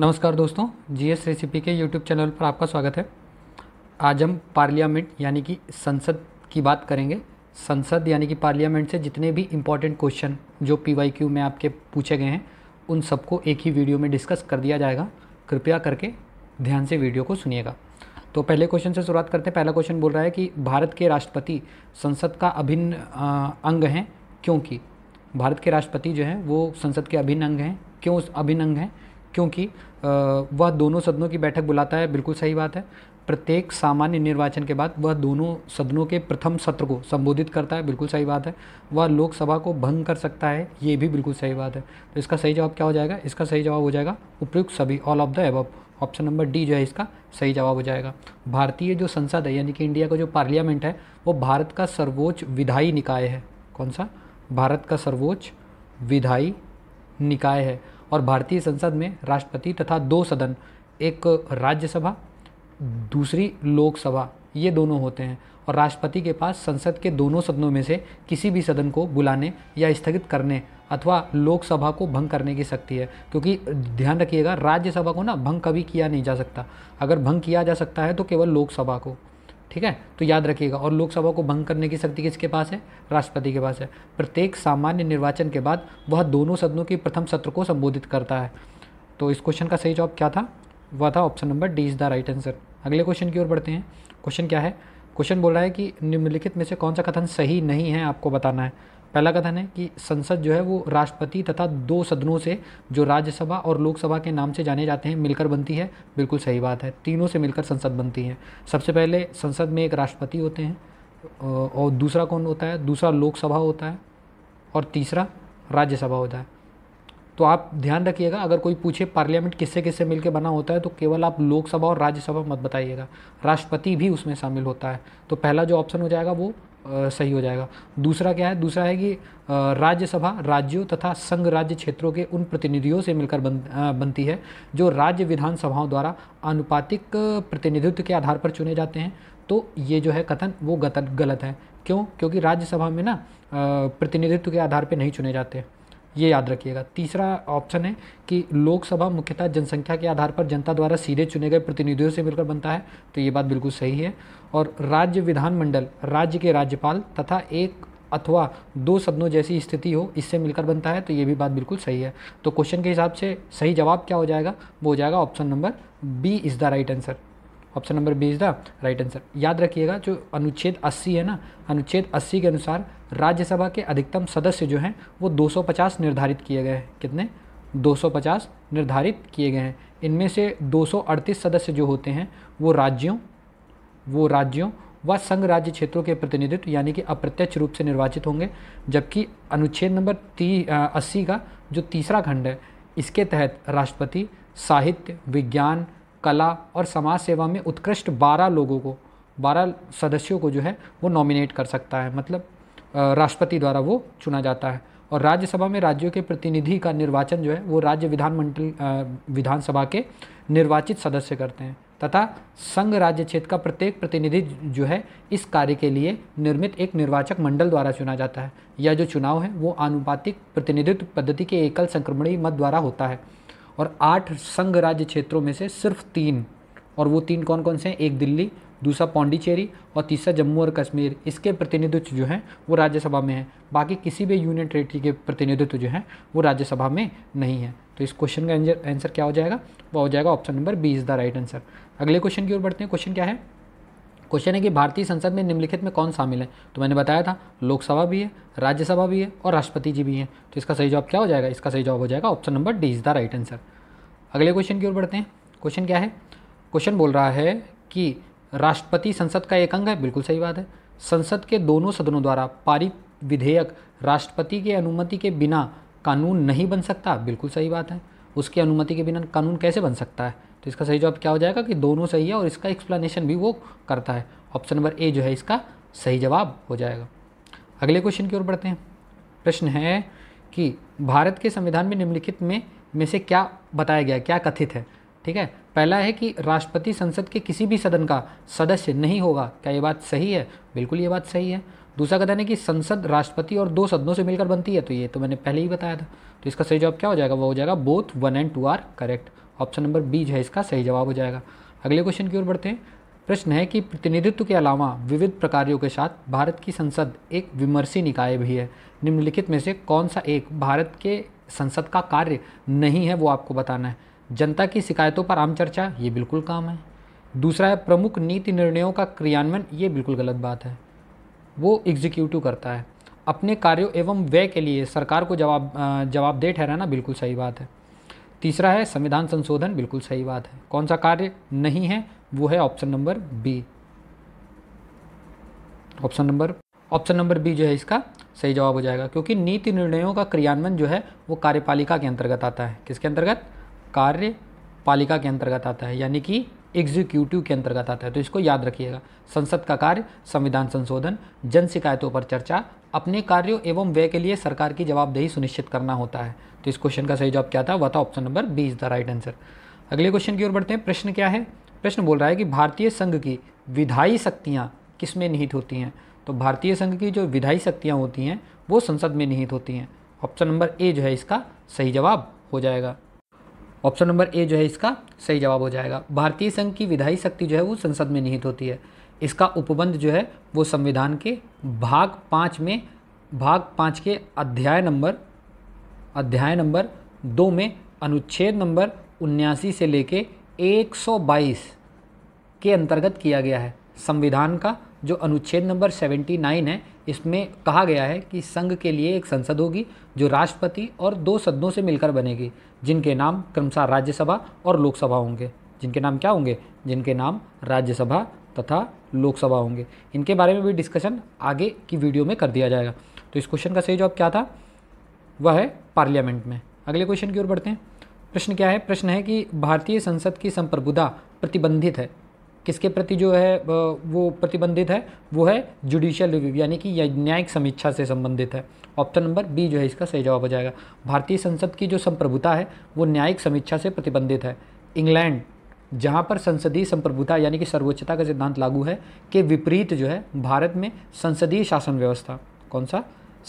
नमस्कार दोस्तों GS recipe के यूट्यूब चैनल पर आपका स्वागत है आज हम पार्लियामेंट यानी कि संसद की बात करेंगे संसद यानी कि पार्लियामेंट से जितने भी इम्पॉर्टेंट क्वेश्चन जो पीवाईक्यू में आपके पूछे गए हैं उन सबको एक ही वीडियो में डिस्कस कर दिया जाएगा कृपया करके ध्यान से वीडियो को सुनिएगा तो पहले क्वेश्चन से शुरुआत करते हैं पहला क्वेश्चन बोल रहा है कि भारत के राष्ट्रपति संसद का अभिन्न अंग हैं क्योंकि भारत के राष्ट्रपति जो हैं वो संसद के अभिन्न अंग हैं क्यों अभिन्न अंग हैं क्योंकि वह दोनों सदनों की बैठक बुलाता है बिल्कुल सही बात है प्रत्येक सामान्य निर्वाचन के बाद वह दोनों सदनों के प्रथम सत्र को संबोधित करता है बिल्कुल सही बात है वह लोकसभा को भंग कर सकता है ये भी बिल्कुल सही बात है तो इसका सही जवाब क्या हो जाएगा इसका सही जवाब हो जाएगा उपयुक्त सभी all of the above option number D जो है इसका सही जवाब हो जाएगा भारतीय जो संसद है यानी कि इंडिया का जो पार्लियामेंट है वो भारत का सर्वोच्च विधायी निकाय है कौन सा भारत का सर्वोच्च विधायी निकाय है और भारतीय संसद में राष्ट्रपति तथा दो सदन एक राज्यसभा दूसरी लोकसभा ये दोनों होते हैं और राष्ट्रपति के पास संसद के दोनों सदनों में से किसी भी सदन को बुलाने या स्थगित करने अथवा लोकसभा को भंग करने की शक्ति है क्योंकि ध्यान रखिएगा राज्यसभा को ना भंग कभी किया नहीं जा सकता अगर भंग किया जा सकता है तो केवल लोकसभा को ठीक है तो याद रखिएगा और लोकसभा को भंग करने की शक्ति किसके पास है राष्ट्रपति के पास है प्रत्येक सामान्य निर्वाचन के बाद वह दोनों सदनों के प्रथम सत्र को संबोधित करता है तो इस क्वेश्चन का सही जवाब क्या था वह था option number D is the right answer अगले क्वेश्चन की ओर बढ़ते हैं क्वेश्चन क्या है क्वेश्चन बोल रहा है कि निम्नलिखित में से कौन सा कथन सही नहीं है आपको बताना है पहला कथन है कि संसद जो है वो राष्ट्रपति तथा दो सदनों से जो राज्यसभा और लोकसभा के नाम से जाने जाते हैं मिलकर बनती है बिल्कुल सही बात है तीनों से मिलकर संसद बनती है सबसे पहले संसद में एक राष्ट्रपति होते हैं और दूसरा कौन होता है दूसरा लोकसभा होता है और तीसरा राज्यसभा होता है तो आप ध्यान रखिएगा अगर कोई पूछे पार्लियामेंट किससे किससे मिलकर बना होता है तो केवल आप लोकसभा और राज्यसभा मत बताइएगा राष्ट्रपति भी उसमें शामिल होता है तो पहला जो ऑप्शन हो जाएगा वो सही हो जाएगा दूसरा क्या है दूसरा है कि राज्यसभा राज्यों तथा संघ राज्य क्षेत्रों के उन प्रतिनिधियों से मिलकर बन, बनती है जो राज्य विधानसभाओं द्वारा अनुपातिक प्रतिनिधित्व के आधार पर चुने जाते हैं तो ये जो है कथन वो गलत है क्यों क्योंकि राज्यसभा में ना प्रतिनिधित्व के आधार पर नहीं चुने जाते हैं ये याद रखिएगा तीसरा ऑप्शन है कि लोकसभा मुख्यतः जनसंख्या के आधार पर जनता द्वारा सीधे चुने गए प्रतिनिधियों से मिलकर बनता है तो ये बात बिल्कुल सही है और राज्य विधानमंडल राज्य के राज्यपाल तथा एक अथवा दो सदनों जैसी स्थिति हो इससे मिलकर बनता है तो ये भी बात बिल्कुल सही है तो क्वेश्चन के हिसाब से सही जवाब क्या हो जाएगा वो हो जाएगा option number B is the right answer option number B is the right answer याद रखिएगा जो अनुच्छेद 80 है ना अनुच्छेद 80 के अनुसार राज्यसभा के अधिकतम सदस्य जो हैं वो 250 निर्धारित किए गए हैं कितने 250 निर्धारित किए गए हैं इनमें से 238 सदस्य जो होते हैं वो राज्यों वो राज्यों व संघ राज्य क्षेत्रों के प्रतिनिधित्व यानी कि अप्रत्यक्ष रूप से निर्वाचित होंगे जबकि अनुच्छेद नंबर ती अस्सी का जो तीसरा खंड है इसके तहत राष्ट्रपति साहित्य विज्ञान कला और समाज सेवा में उत्कृष्ट बारह लोगों को बारह सदस्यों को जो है वो नॉमिनेट कर सकता है मतलब राष्ट्रपति द्वारा वो चुना जाता है और राज्यसभा में राज्यों के प्रतिनिधि का निर्वाचन जो है वो राज्य विधानमंडल विधानसभा के निर्वाचित सदस्य करते हैं तथा संघ राज्य क्षेत्र का प्रत्येक प्रतिनिधि जो है इस कार्य के लिए निर्मित एक निर्वाचक मंडल द्वारा चुना जाता है यह जो चुनाव है वो आनुपातिक प्रतिनिधित्व पद्धति के एकल संक्रमणीय मत द्वारा होता है और आठ संघ राज्य क्षेत्रों में से सिर्फ तीन और वो तीन कौन कौन से हैं एक दिल्ली दूसरा पौंडीचेरी और तीसरा जम्मू और कश्मीर इसके प्रतिनिधित्व जो हैं वो राज्यसभा में है बाकी किसी भी यूनियन टेरेटरी के प्रतिनिधित्व जो हैं वो राज्यसभा में नहीं है तो इस क्वेश्चन का आंसर क्या हो जाएगा वो हो जाएगा option number B is the right answer अगले क्वेश्चन की ओर बढ़ते हैं क्वेश्चन क्या है क्वेश्चन है कि भारतीय संसद में निम्नलिखित में कौन शामिल है तो मैंने बताया था लोकसभा भी है राज्यसभा भी है और राष्ट्रपति जी भी हैं तो इसका सही जवाब क्या हो जाएगा इसका सही जवाब हो जाएगा option number D is the right answer अगले क्वेश्चन की ओर बढ़ते हैं क्वेश्चन क्या है क्वेश्चन बोल रहा है कि राष्ट्रपति संसद का एक अंग है बिल्कुल सही बात है संसद के दोनों सदनों द्वारा पारित विधेयक राष्ट्रपति के अनुमति के बिना कानून नहीं बन सकता बिल्कुल सही बात है उसकी अनुमति के बिना कानून कैसे बन सकता है तो इसका सही जवाब क्या हो जाएगा कि दोनों सही है और इसका एक्सप्लेनेशन भी वो करता है ऑप्शन नंबर ए जो है इसका सही जवाब हो जाएगा अगले क्वेश्चन की ओर बढ़ते हैं प्रश्न है कि भारत के संविधान में निम्नलिखित में में से क्या बताया गया क्या कथित है ठीक है पहला है कि राष्ट्रपति संसद के किसी भी सदन का सदस्य नहीं होगा क्या ये बात सही है बिल्कुल ये बात सही है दूसरा कथन है कि संसद राष्ट्रपति और दो सदनों से मिलकर बनती है तो ये तो मैंने पहले ही बताया था तो इसका सही जवाब क्या हो जाएगा वो हो जाएगा both one and two are correct option number B जो है इसका सही जवाब हो जाएगा अगले क्वेश्चन की ओर बढ़ते हैं प्रश्न है कि प्रतिनिधित्व के अलावा विविध प्रकारों के साथ भारत की संसद एक विमर्शी निकाय भी है निम्नलिखित में से कौन सा एक भारत के संसद का कार्य नहीं है वो आपको बताना है जनता की शिकायतों पर आम चर्चा ये बिल्कुल काम है दूसरा है प्रमुख नीति निर्णयों का क्रियान्वयन ये बिल्कुल गलत बात है वो एग्जीक्यूटिव करता है अपने कार्यों एवं व्यय के लिए सरकार को जवाब जवाबदेह ठहराना बिल्कुल सही बात है तीसरा है संविधान संशोधन बिल्कुल सही बात है कौन सा कार्य नहीं है वो है option number B option number option number B जो है इसका सही जवाब हो जाएगा क्योंकि नीति निर्णयों का क्रियान्वयन जो है वो कार्यपालिका के अंतर्गत आता है किसके अंतर्गत कार्य पालिका के अंतर्गत आता है यानी कि एग्जीक्यूटिव के अंतर्गत आता है तो इसको याद रखिएगा संसद का कार्य संविधान संशोधन जन शिकायतों पर चर्चा अपने कार्यों एवं व्यय के लिए सरकार की जवाबदेही सुनिश्चित करना होता है तो इस क्वेश्चन का सही जवाब क्या था वह था option number B is the right answer अगले क्वेश्चन की ओर बढ़ते हैं प्रश्न क्या है प्रश्न बोल रहा है कि भारतीय संघ की विधायी शक्तियाँ किस में निहित होती हैं तो भारतीय संघ की जो विधायी शक्तियाँ होती हैं वो संसद में निहित होती हैं ऑप्शन नंबर ए जो है इसका सही जवाब हो जाएगा ऑप्शन नंबर ए जो है इसका सही जवाब हो जाएगा भारतीय संघ की विधायी शक्ति जो है वो संसद में निहित होती है इसका उपबंध जो है वो संविधान के भाग पाँच में भाग पाँच के अध्याय नंबर अध्याय नंबर दो में अनुच्छेद नंबर उन्यासी से लेके 122 के अंतर्गत किया गया है संविधान का जो अनुच्छेद नंबर 79 है इसमें कहा गया है कि संघ के लिए एक संसद होगी जो राष्ट्रपति और दो सदनों से मिलकर बनेगी जिनके नाम क्रमशः राज्यसभा और लोकसभा होंगे जिनके नाम क्या होंगे जिनके नाम राज्यसभा तथा लोकसभा होंगे इनके बारे में भी डिस्कशन आगे की वीडियो में कर दिया जाएगा तो इस क्वेश्चन का सही जवाब क्या था वह है पार्लियामेंट में अगले क्वेश्चन की ओर बढ़ते हैं प्रश्न क्या है प्रश्न है कि भारतीय संसद की संप्रभुता प्रतिबंधित है किसके प्रति जो है वो प्रतिबंधित है वो है जुडिशियल रिव्यू यानी कि न्यायिक समीक्षा से संबंधित है ऑप्शन नंबर बी जो है इसका सही जवाब हो जाएगा भारतीय संसद की जो संप्रभुता है वो न्यायिक समीक्षा से प्रतिबंधित है इंग्लैंड जहाँ पर संसदीय संप्रभुता यानी कि सर्वोच्चता का सिद्धांत लागू है के विपरीत जो है भारत में संसदीय शासन व्यवस्था कौन सा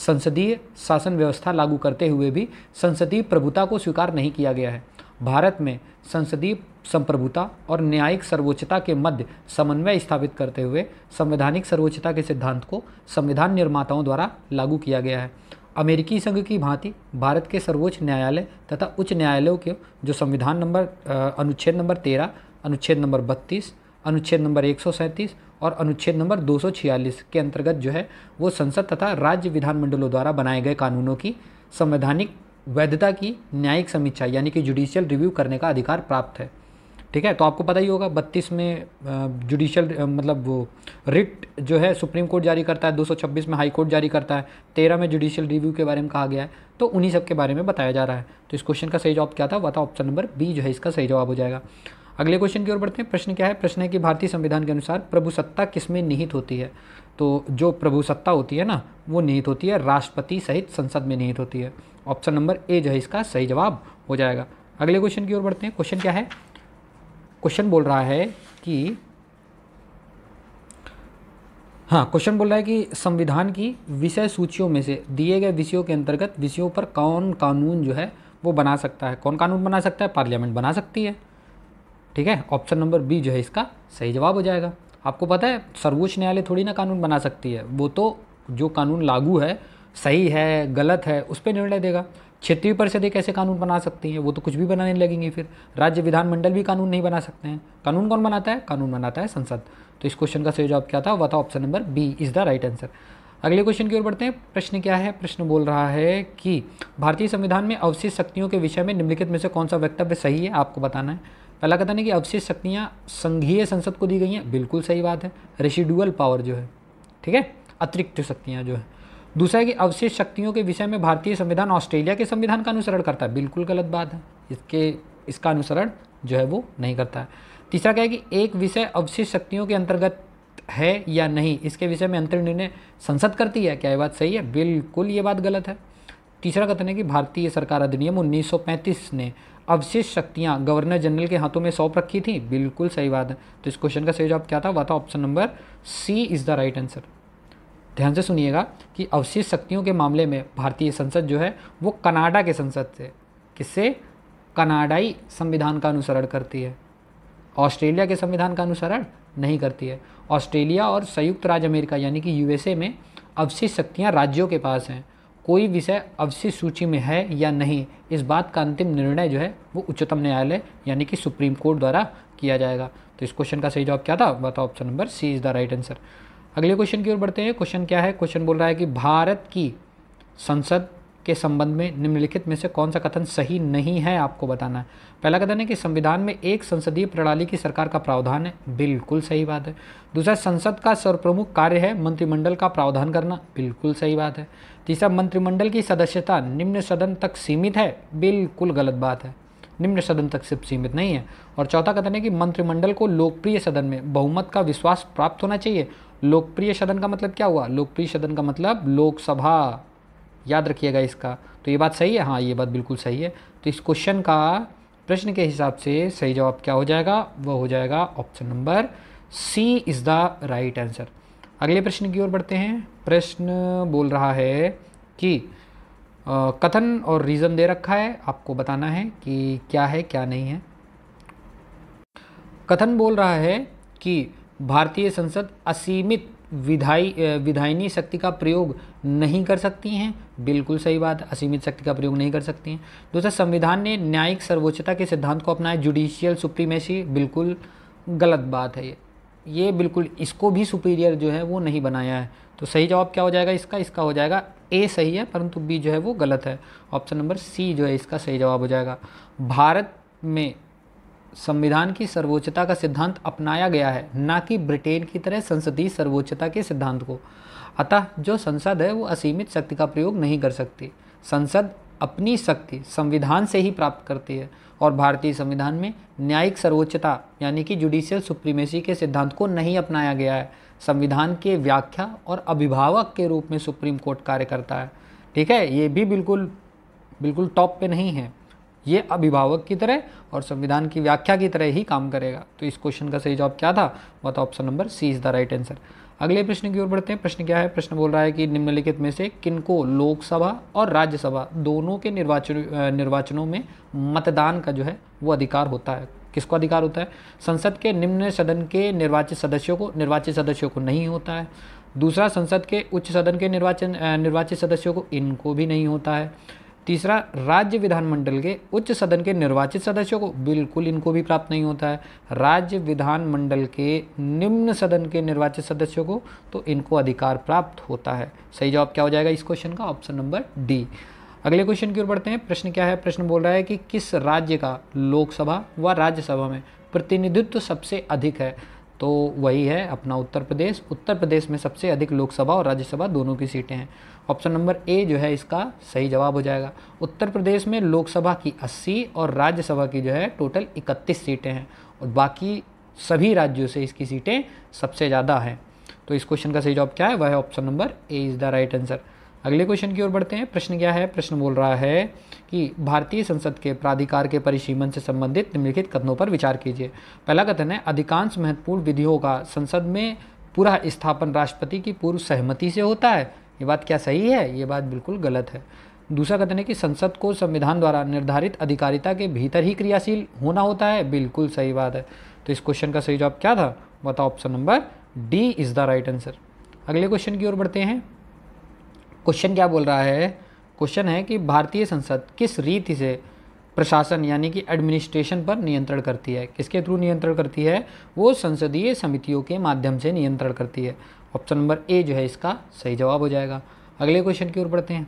संसदीय शासन व्यवस्था लागू करते हुए भी संसदीय प्रभुता को स्वीकार नहीं किया गया है भारत में संसदीय संप्रभुता और न्यायिक सर्वोच्चता के मध्य समन्वय स्थापित करते हुए संवैधानिक सर्वोच्चता के सिद्धांत को संविधान निर्माताओं द्वारा लागू किया गया है अमेरिकी संघ की भांति भारत के सर्वोच्च न्यायालय तथा उच्च न्यायालयों के जो संविधान नंबर अनुच्छेद नंबर तेरह अनुच्छेद नंबर बत्तीस अनुच्छेद नंबर एक और अनुच्छेद नंबर 246 के अंतर्गत जो है वो संसद तथा राज्य विधानमंडलों द्वारा बनाए गए कानूनों की संवैधानिक वैधता की न्यायिक समीक्षा यानी कि जुडिशियल रिव्यू करने का अधिकार प्राप्त है ठीक है तो आपको पता ही होगा बत्तीस में जुडिशियल मतलब वो रिट जो है सुप्रीम कोर्ट जारी करता है 226 में हाई कोर्ट जारी करता है तेरह में जुडिशियल रिव्यू के बारे में कहा गया है तो उन्हीं सब के बारे में बताया जा रहा है तो इस क्वेश्चन का सही जवाब क्या था वह था ऑप्शन नंबर बी जो है इसका सही जवाब हो जाएगा अगले क्वेश्चन की ओर बढ़ते हैं प्रश्न क्या है प्रश्न है कि भारतीय संविधान के अनुसार प्रभुसत्ता किसमें निहित होती है तो जो प्रभुसत्ता होती है ना वो निहित होती है राष्ट्रपति सहित संसद में निहित होती है ऑप्शन नंबर ए जो है इसका सही जवाब हो जाएगा अगले क्वेश्चन की ओर बढ़ते हैं क्वेश्चन क्या है क्वेश्चन बोल रहा है कि हाँ क्वेश्चन बोल रहा है कि संविधान की विषय सूचियों में से दिए गए विषयों के अंतर्गत विषयों पर कौन कानून जो है वो बना सकता है कौन कानून बना सकता है पार्लियामेंट बना सकती है ठीक है ऑप्शन नंबर बी जो है इसका सही जवाब हो जाएगा आपको पता है सर्वोच्च न्यायालय थोड़ी ना कानून बना सकती है वो तो जो कानून लागू है सही है गलत है उस पर निर्णय देगा क्षेत्रीय परिषदें कैसे कानून बना सकती हैं वो तो कुछ भी बनाने लगेंगी फिर राज्य विधानमंडल भी कानून नहीं बना सकते हैं कानून कौन बनाता है कानून बनाता है संसद तो इस क्वेश्चन का सही जवाब क्या था वह था option number B is the right answer अगले क्वेश्चन की ओर बढ़ते हैं प्रश्न क्या है प्रश्न बोल रहा है कि भारतीय संविधान में अवशिष्ट शक्तियों के विषय में निम्नलिखित में से कौन सा वक्तव्य सही है आपको बताना है पहला कहता है कि अवशेष शक्तियाँ संघीय संसद को दी गई हैं बिल्कुल सही बात है रेसिडुअल पावर जो है ठीक है अतिरिक्त शक्तियाँ जो है दूसरा है कि अवशेष शक्तियों के विषय में भारतीय संविधान ऑस्ट्रेलिया के संविधान का अनुसरण करता है बिल्कुल गलत बात है इसके इसका अनुसरण जो है वो नहीं करता है तीसरा क्या है कि एक विषय अवशेष शक्तियों के अंतर्गत है या नहीं इसके विषय में अंतर्निर्णय संसद करती है क्या ये बात सही है बिल्कुल ये बात गलत है तीसरा कथन है कि भारतीय सरकार अधिनियम 1935 ने अवशेष शक्तियां गवर्नर जनरल के हाथों में सौंप रखी थी बिल्कुल सही बात है तो इस क्वेश्चन का सही जवाब क्या था वह था option number C is the right answer ध्यान से सुनिएगा कि अवशेष शक्तियों के मामले में भारतीय संसद जो है वो कनाडा के संसद से किससे कनाडाई संविधान का अनुसरण करती है ऑस्ट्रेलिया के संविधान का अनुसरण नहीं करती है ऑस्ट्रेलिया और संयुक्त राज्य अमेरिका यानी कि यूएसए में अवशेष शक्तियाँ राज्यों के पास हैं कोई विषय अवशिष्ट सूची में है या नहीं इस बात का अंतिम निर्णय जो है वो उच्चतम न्यायालय यानी कि सुप्रीम कोर्ट द्वारा किया जाएगा तो इस क्वेश्चन का सही जवाब क्या था बताओ option number C is the right answer अगले क्वेश्चन की ओर बढ़ते हैं क्वेश्चन क्या है क्वेश्चन बोल रहा है कि भारत की संसद के संबंध में निम्नलिखित में से कौन सा कथन सही नहीं है आपको बताना है पहला कथन है कि संविधान में एक संसदीय प्रणाली की सरकार का प्रावधान है बिल्कुल सही बात है दूसरा संसद का सर्वप्रमुख कार्य है मंत्रिमंडल का प्रावधान करना बिल्कुल सही बात है तीसरा मंत्रिमंडल की सदस्यता निम्न सदन तक सीमित है बिल्कुल गलत बात है निम्न सदन तक सिर्फ सीमित नहीं है और चौथा कथन है कि मंत्रिमंडल को लोकप्रिय सदन में बहुमत का विश्वास प्राप्त होना चाहिए लोकप्रिय सदन का मतलब क्या हुआ लोकप्रिय सदन का मतलब लोकसभा याद रखिएगा इसका तो ये बात सही है हाँ ये बात बिल्कुल सही है तो इस क्वेश्चन का प्रश्न के हिसाब से सही जवाब क्या हो जाएगा वह हो जाएगा option number C is the right answer अगले प्रश्न की ओर बढ़ते हैं प्रश्न बोल रहा है कि आ, कथन और रीज़न दे रखा है आपको बताना है कि क्या है क्या नहीं है कथन बोल रहा है कि भारतीय संसद असीमित विधाई विधायनी शक्ति का प्रयोग नहीं कर सकती हैं बिल्कुल सही बात असीमित शक्ति का प्रयोग नहीं कर सकती हैं दूसरा संविधान ने न्यायिक सर्वोच्चता के सिद्धांत को अपनाया जुडिशियल सुप्रीमेसी बिल्कुल गलत बात है ये ये बिल्कुल इसको भी सुपीरियर जो है वो नहीं बनाया है तो सही जवाब क्या हो जाएगा इसका इसका हो जाएगा ए सही है परंतु बी जो है वो गलत है ऑप्शन नंबर सी जो है इसका सही जवाब हो जाएगा भारत में संविधान की सर्वोच्चता का सिद्धांत अपनाया गया है ना कि ब्रिटेन की तरह संसदीय सर्वोच्चता के सिद्धांत को अतः जो संसद है वो असीमित शक्ति का प्रयोग नहीं कर सकती संसद अपनी शक्ति संविधान से ही प्राप्त करती है और भारतीय संविधान में न्यायिक सर्वोच्चता यानी कि जुडिशियल सुप्रीमेसी के सिद्धांत को नहीं अपनाया गया है संविधान के व्याख्या और अभिभावक के रूप में सुप्रीम कोर्ट कार्य करता है ठीक है ये भी बिल्कुल बिल्कुल टॉप पे नहीं है ये अभिभावक की तरह और संविधान की व्याख्या की तरह ही काम करेगा तो इस क्वेश्चन का सही जवाब क्या था वह था option number C is the right answer अगले प्रश्न की ओर बढ़ते हैं प्रश्न क्या है प्रश्न बोल रहा है कि निम्नलिखित में से किनको लोकसभा और राज्यसभा दोनों के निर्वाचन निर्वाचनों में मतदान का जो है वो अधिकार होता है किसको अधिकार होता है संसद के निम्न सदन के निर्वाचित सदस्यों को निर्वाचित सदस्यों को नहीं होता है दूसरा संसद के उच्च सदन के निर्वाचन निर्वाचित सदस्यों को इनको भी नहीं होता है तीसरा राज्य विधानमंडल के उच्च सदन के निर्वाचित सदस्यों को बिल्कुल इनको भी प्राप्त नहीं होता है राज्य विधानमंडल के निम्न सदन के निर्वाचित सदस्यों को तो इनको अधिकार प्राप्त होता है सही जवाब क्या हो जाएगा इस क्वेश्चन का ऑप्शन नंबर डी अगले क्वेश्चन की ओर बढ़ते हैं प्रश्न क्या है प्रश्न बोल रहा है कि किस राज्य का लोकसभा व राज्यसभा में प्रतिनिधित्व सबसे अधिक है तो वही है अपना उत्तर प्रदेश उत्तर प्रदेश में सबसे अधिक लोकसभा और राज्यसभा दोनों की सीटें हैं ऑप्शन नंबर ए जो है इसका सही जवाब हो जाएगा उत्तर प्रदेश में लोकसभा की 80 और राज्यसभा की जो है टोटल 31 सीटें हैं और बाकी सभी राज्यों से इसकी सीटें सबसे ज़्यादा हैं तो इस क्वेश्चन का सही जवाब क्या है वह है option number A is the right answer अगले क्वेश्चन की ओर बढ़ते हैं प्रश्न क्या है प्रश्न बोल रहा है कि भारतीय संसद के प्राधिकार के परिसीमन से संबंधित निम्नलिखित कथनों पर विचार कीजिए पहला कथन है अधिकांश महत्वपूर्ण विधियों का संसद में पूरा स्थापन राष्ट्रपति की पूर्व सहमति से होता है ये बात क्या सही है ये बात बिल्कुल गलत है दूसरा कथन है कि संसद को संविधान द्वारा निर्धारित अधिकारिता के भीतर ही क्रियाशील होना होता है बिल्कुल सही बात है तो इस क्वेश्चन का सही जवाब क्या था बताओ option number D is the right answer अगले क्वेश्चन की ओर बढ़ते हैं क्वेश्चन क्या बोल रहा है क्वेश्चन है कि भारतीय संसद किस रीति से प्रशासन यानी कि एडमिनिस्ट्रेशन पर नियंत्रण करती है किसके थ्रू नियंत्रण करती है वो संसदीय समितियों के माध्यम से नियंत्रण करती है ऑप्शन नंबर ए जो है इसका सही जवाब हो जाएगा अगले क्वेश्चन की ओर बढ़ते हैं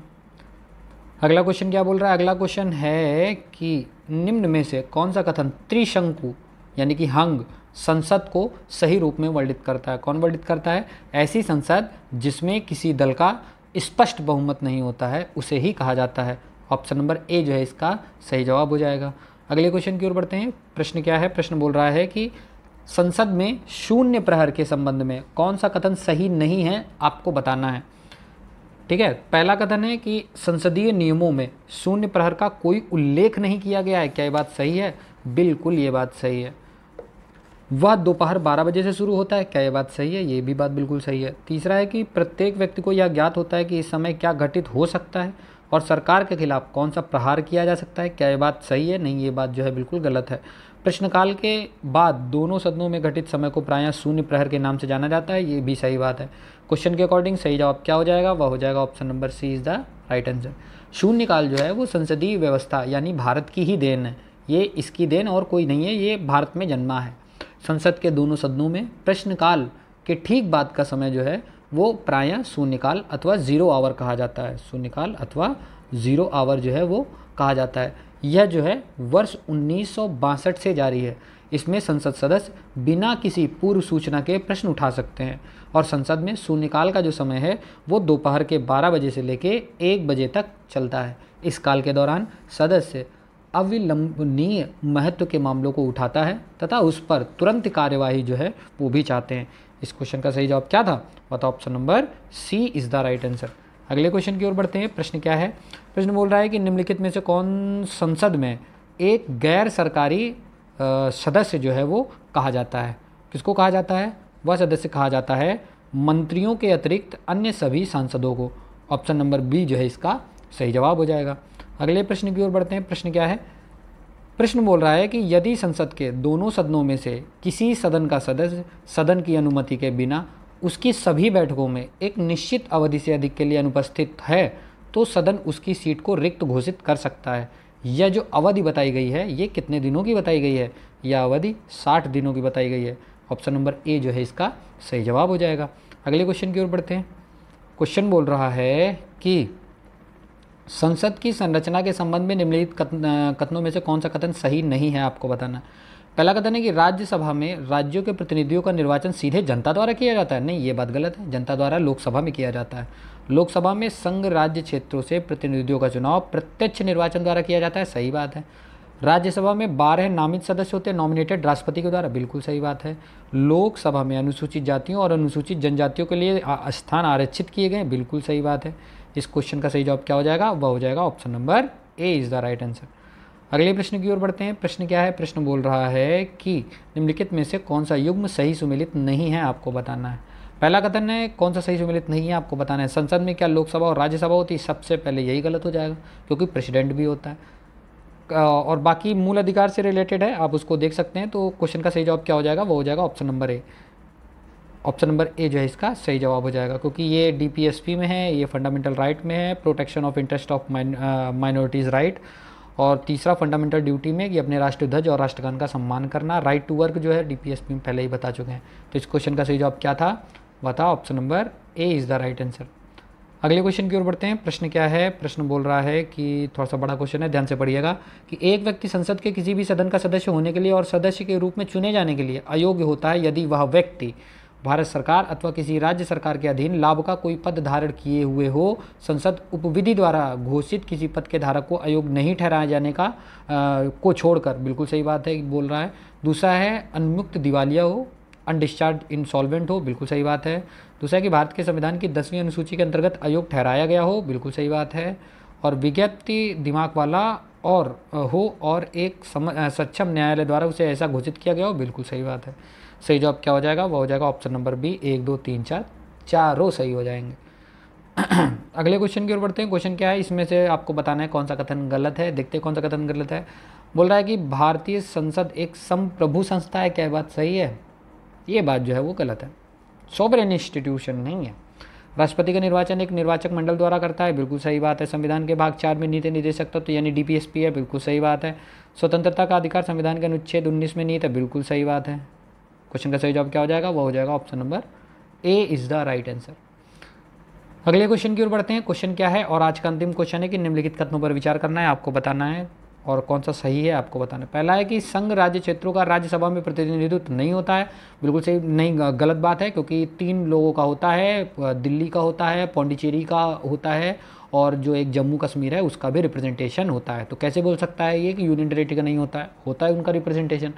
अगला क्वेश्चन क्या बोल रहा है अगला क्वेश्चन है कि निम्न में से कौन सा कथन त्रिशंकु यानी कि हंग संसद को सही रूप में वर्णित करता है कौन वर्णित करता है ऐसी संसद जिसमें किसी दल का स्पष्ट बहुमत नहीं होता है उसे ही कहा जाता है ऑप्शन नंबर ए जो है इसका सही जवाब हो जाएगा अगले क्वेश्चन की ओर बढ़ते हैं प्रश्न क्या है प्रश्न बोल रहा है कि संसद में शून्य प्रहर के संबंध में कौन सा कथन सही नहीं है आपको बताना है ठीक है पहला कथन है कि संसदीय नियमों में शून्य प्रहर का कोई उल्लेख नहीं किया गया है क्या ये बात सही है बिल्कुल ये बात सही है वह दोपहर बारह बजे से शुरू होता है क्या ये बात सही है ये भी बात बिल्कुल सही है तीसरा है कि प्रत्येक व्यक्ति को यह ज्ञात होता है कि इस समय क्या घटित हो सकता है और सरकार के खिलाफ कौन सा प्रहार किया जा सकता है क्या ये बात सही है नहीं ये बात जो है बिल्कुल गलत है प्रश्नकाल के बाद दोनों सदनों में घटित समय को प्रायः शून्य प्रहर के नाम से जाना जाता है ये भी सही बात है क्वेश्चन के अकॉर्डिंग सही जवाब क्या हो जाएगा वह हो जाएगा option number C is the right answer शून्यकाल जो है वो संसदीय व्यवस्था यानी भारत की ही देन है ये इसकी देन और कोई नहीं है ये भारत में जन्मा है संसद के दोनों सदनों में प्रश्नकाल के ठीक बाद का समय जो है वो प्रायः शून्यकाल अथवा ज़ीरो आवर कहा जाता है शून्यकाल अथवा ज़ीरो आवर जो है वो कहा जाता है यह जो है वर्ष उन्नीस से जारी है इसमें संसद सदस्य बिना किसी पूर्व सूचना के प्रश्न उठा सकते हैं और संसद में शून्यकाल का जो समय है वो दोपहर के 12 बजे से लेकर एक बजे तक चलता है इस काल के दौरान सदस्य अविलंबनीय महत्व के मामलों को उठाता है तथा उस पर तुरंत कार्यवाही जो है वो भी चाहते हैं इस क्वेश्चन का सही जवाब क्या था बताओ option number C is the right answer अगले क्वेश्चन की ओर बढ़ते हैं प्रश्न क्या है प्रश्न बोल रहा है कि निम्नलिखित में से कौन संसद में एक गैर सरकारी सदस्य जो है वो कहा जाता है किसको कहा जाता है वह सदस्य कहा जाता है मंत्रियों के अतिरिक्त अन्य सभी सांसदों को ऑप्शन नंबर बी जो है इसका सही जवाब हो जाएगा अगले प्रश्न की ओर बढ़ते हैं प्रश्न क्या है प्रश्न बोल रहा है कि यदि संसद के दोनों सदनों में से किसी सदन का सदस्य सदन की अनुमति के बिना उसकी सभी बैठकों में एक निश्चित अवधि से अधिक के लिए अनुपस्थित है तो सदन उसकी सीट को रिक्त घोषित कर सकता है यह जो अवधि बताई गई है ये कितने दिनों की बताई गई है यह अवधि साठ दिनों की बताई गई है ऑप्शन नंबर ए जो है इसका सही जवाब हो जाएगा अगले क्वेश्चन की ओर बढ़ते हैं क्वेश्चन बोल रहा है कि संसद की संरचना के संबंध में निम्नलिखित कथन, कथनों में से कौन सा कथन सही नहीं है आपको बताना पहला कथन है कि राज्यसभा में राज्यों के प्रतिनिधियों का निर्वाचन सीधे जनता द्वारा किया जाता है नहीं ये बात गलत है जनता द्वारा लोकसभा में किया जाता है लोकसभा में संघ राज्य क्षेत्रों से प्रतिनिधियों का चुनाव प्रत्यक्ष निर्वाचन द्वारा किया जाता है सही बात है राज्यसभा में बारह नामित सदस्य होते हैं नॉमिनेटेड राष्ट्रपति के द्वारा बिल्कुल सही बात है लोकसभा में अनुसूचित जातियों और अनुसूचित जनजातियों के लिए स्थान आरक्षित किए गए बिल्कुल सही बात है इस क्वेश्चन का सही जवाब क्या हो जाएगा वह हो जाएगा option number A is the right answer अगले प्रश्न की ओर बढ़ते हैं प्रश्न क्या है प्रश्न बोल रहा है कि निम्नलिखित में से कौन सा युग्म सही सुमिलित नहीं है आपको बताना है पहला कथन है कौन सा सही सुमिलित नहीं है आपको बताना है संसद में क्या लोकसभा और राज्यसभा होती है सबसे पहले यही गलत हो जाएगा क्योंकि प्रेसिडेंट भी होता है और बाकी मूल अधिकार से रिलेटेड है आप उसको देख सकते हैं तो क्वेश्चन का सही जवाब क्या हो जाएगा वो हो जाएगा option number A option number A जो है इसका सही जवाब हो जाएगा क्योंकि ये डीपीएसपी में है ये फंडामेंटल राइट right में है protection of interest of minorities right और तीसरा फंडामेंटल ड्यूटी में कि अपने राष्ट्रध्वज और राष्ट्रगान का सम्मान करना राइट टू वर्क जो है डीपीएसपी में पहले ही बता चुके हैं तो इस क्वेश्चन का सही जवाब क्या था बताओ option number A is the right answer अगले क्वेश्चन की ओर बढ़ते हैं प्रश्न क्या है प्रश्न बोल रहा है कि थोड़ा सा बड़ा क्वेश्चन है ध्यान से पढ़िएगा कि एक व्यक्ति संसद के किसी भी सदन का सदस्य होने के लिए और सदस्य के रूप में चुने जाने के लिए अयोग्य होता है यदि वह व्यक्ति भारत सरकार अथवा किसी राज्य सरकार के अधीन लाभ का कोई पद धारण किए हुए हो संसद उपविधि द्वारा घोषित किसी पद के धारक को अयोग नहीं ठहराए जाने का आ, को छोड़कर बिल्कुल सही बात है बोल रहा है दूसरा है अनमुक्त दिवालिया हो अनडिस्चार्ज इंसॉल्वेंट हो बिल्कुल सही बात है दूसरा कि भारत के संविधान की दसवीं अनुसूची के अंतर्गत अयोग ठहराया गया हो बिल्कुल सही बात है और विज्ञप्ति दिमाग वाला और हो और एक सम सक्षम न्यायालय द्वारा उसे ऐसा घोषित किया गया हो बिल्कुल सही बात है सही जवाब क्या हो जाएगा वह हो जाएगा ऑप्शन नंबर बी एक दो तीन चार चारों सही हो जाएंगे अगले क्वेश्चन की ओर बढ़ते हैं क्वेश्चन क्या है इसमें से आपको बताना है कौन सा कथन गलत है देखते हैं कौन सा कथन गलत है बोल रहा है कि भारतीय संसद एक संप्रभु संस्था है क्या बात सही है ये बात जो है वो गलत है सोबरन इंस्टीट्यूशन नहीं है राष्ट्रपति का निर्वाचन एक निर्वाचक मंडल द्वारा करता है बिल्कुल सही बात है संविधान के भाग चार में नीति निदेशक तत्व तो यानी डीपीएसपी है बिल्कुल सही बात है स्वतंत्रता का अधिकार संविधान के अनुच्छेद उन्नीस में नीत है बिल्कुल सही बात है क्वेश्चन का सही जवाब क्या हो जाएगा वो हो जाएगा option number A is the right answer अगले क्वेश्चन की ओर बढ़ते हैं क्वेश्चन क्या है और आज का अंतिम क्वेश्चन है कि निम्नलिखित कथनों पर विचार करना है आपको बताना है और कौन सा सही है आपको बताना है पहला है कि संघ राज्य क्षेत्रों का राज्यसभा में प्रतिनिधित्व नहीं होता है बिल्कुल सही नहीं गलत बात है क्योंकि तीन लोगों का होता है दिल्ली का होता है पौंडीचेरी का होता है और जो एक जम्मू कश्मीर है उसका भी रिप्रेजेंटेशन होता है तो कैसे बोल सकता है ये कि यूनियन टेरेटरी का नहीं होता है होता है उनका रिप्रेजेंटेशन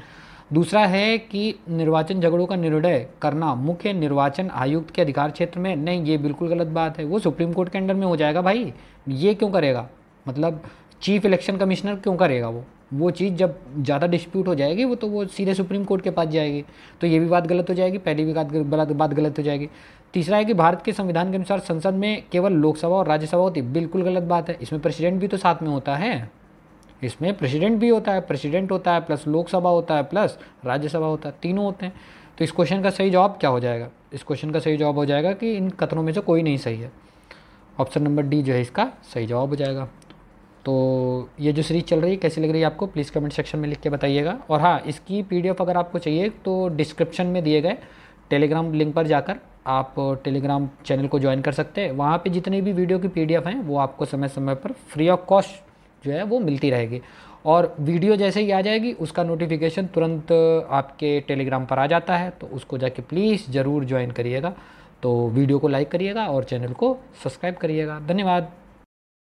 दूसरा है कि निर्वाचन झगड़ों का निर्णय करना मुख्य निर्वाचन आयुक्त के अधिकार क्षेत्र में नहीं ये बिल्कुल गलत बात है वो सुप्रीम कोर्ट के अंडर में हो जाएगा भाई ये क्यों करेगा मतलब चीफ इलेक्शन कमिश्नर क्यों करेगा वो वो चीज़ जब ज़्यादा डिस्प्यूट हो जाएगी वो तो वो सीधे सुप्रीम कोर्ट के पास जाएगी तो ये भी बात गलत हो जाएगी पहली भी बात बात गलत हो जाएगी तीसरा है कि भारत के संविधान के अनुसार संसद में केवल लोकसभा और राज्यसभा होती बिल्कुल गलत बात है इसमें प्रेसिडेंट भी तो साथ में होता है इसमें प्रेसिडेंट भी होता है प्रेसिडेंट होता है प्लस लोकसभा होता है प्लस राज्यसभा होता है तीनों होते हैं तो इस क्वेश्चन का सही जवाब क्या हो जाएगा इस क्वेश्चन का सही जवाब हो जाएगा कि इन कथनों में से कोई नहीं सही है ऑप्शन नंबर डी जो है इसका सही जवाब हो जाएगा तो ये जो सीरीज़ चल रही है कैसी लग रही है आपको प्लीज़ कमेंट सेक्शन में लिख के बताइएगा और हाँ इसकी पी अगर आपको चाहिए तो डिस्क्रिप्शन में दिए गए टेलीग्राम लिंक पर जाकर आप टेलीग्राम चैनल को ज्वाइन कर सकते हैं वहाँ पे जितने भी वीडियो की पीडीएफ हैं वो आपको समय समय पर फ्री ऑफ कॉस्ट जो है वो मिलती रहेगी और वीडियो जैसे ही आ जाएगी उसका नोटिफिकेशन तुरंत आपके टेलीग्राम पर आ जाता है तो उसको जाके प्लीज़ ज़रूर ज्वाइन करिएगा तो वीडियो को लाइक करिएगा और चैनल को सब्सक्राइब करिएगा धन्यवाद